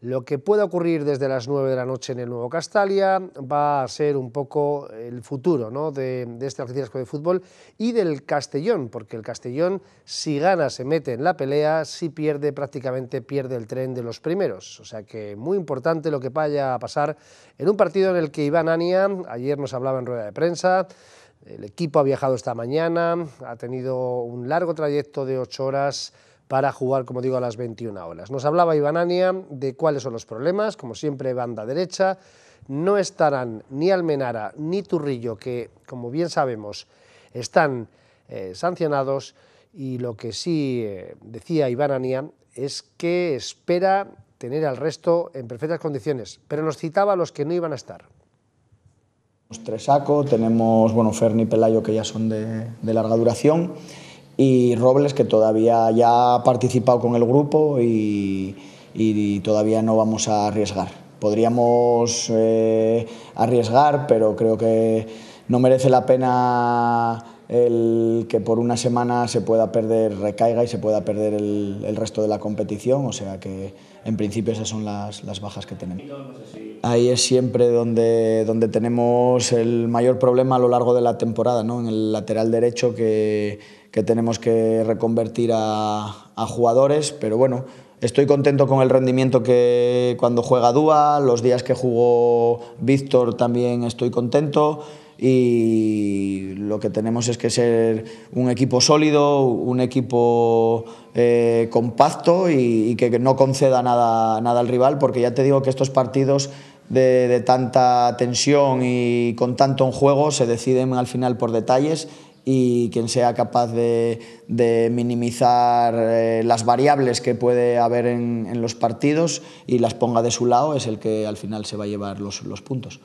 Lo que pueda ocurrir desde las 9 de la noche en el nuevo Castalia va a ser un poco el futuro de, este Algeciras de Fútbol y del Castellón, porque el Castellón si gana se mete en la pelea, si pierde prácticamente pierde el tren de los primeros. O sea que muy importante lo que vaya a pasar en un partido en el que Iván Ania, ayer nos hablaba en rueda de prensa, el equipo ha viajado esta mañana, ha tenido un largo trayecto de 8 horas para jugar, como digo, a las 21 horas. Nos hablaba Iván de cuáles son los problemas, como siempre, banda derecha. No estarán ni Almenara ni Turrillo, que, como bien sabemos, están eh, sancionados. Y lo que sí eh, decía Iván es que espera tener al resto en perfectas condiciones, pero nos citaba a los que no iban a estar. ...tres saco tenemos bueno, Ferni y Pelayo que ya son de larga duración y Robles que todavía ya ha participado con el grupo y, todavía no vamos a arriesgar. Podríamos eh, arriesgar, pero creo que no merece la pena el que por una semana se pueda perder, recaiga y se pueda perder el, resto de la competición, o sea que en principio esas son las, bajas que tenemos. Ahí es siempre donde, donde tenemos el mayor problema a lo largo de la temporada, ¿no? en el lateral derecho que, tenemos que reconvertir a, a jugadores, pero bueno, Estoy contento con el rendimiento que cuando juega Dúa, los días que jugó Víctor también estoy contento y lo que tenemos es que ser un equipo sólido, un equipo eh, compacto y, que no conceda nada, al rival, porque ya te digo que estos partidos de, tanta tensión y con tanto en juego se deciden al final por detalles y quien sea capaz de, minimizar eh, las variables que puede haber en, los partidos y las ponga de su lado es el que al final se va a llevar los puntos.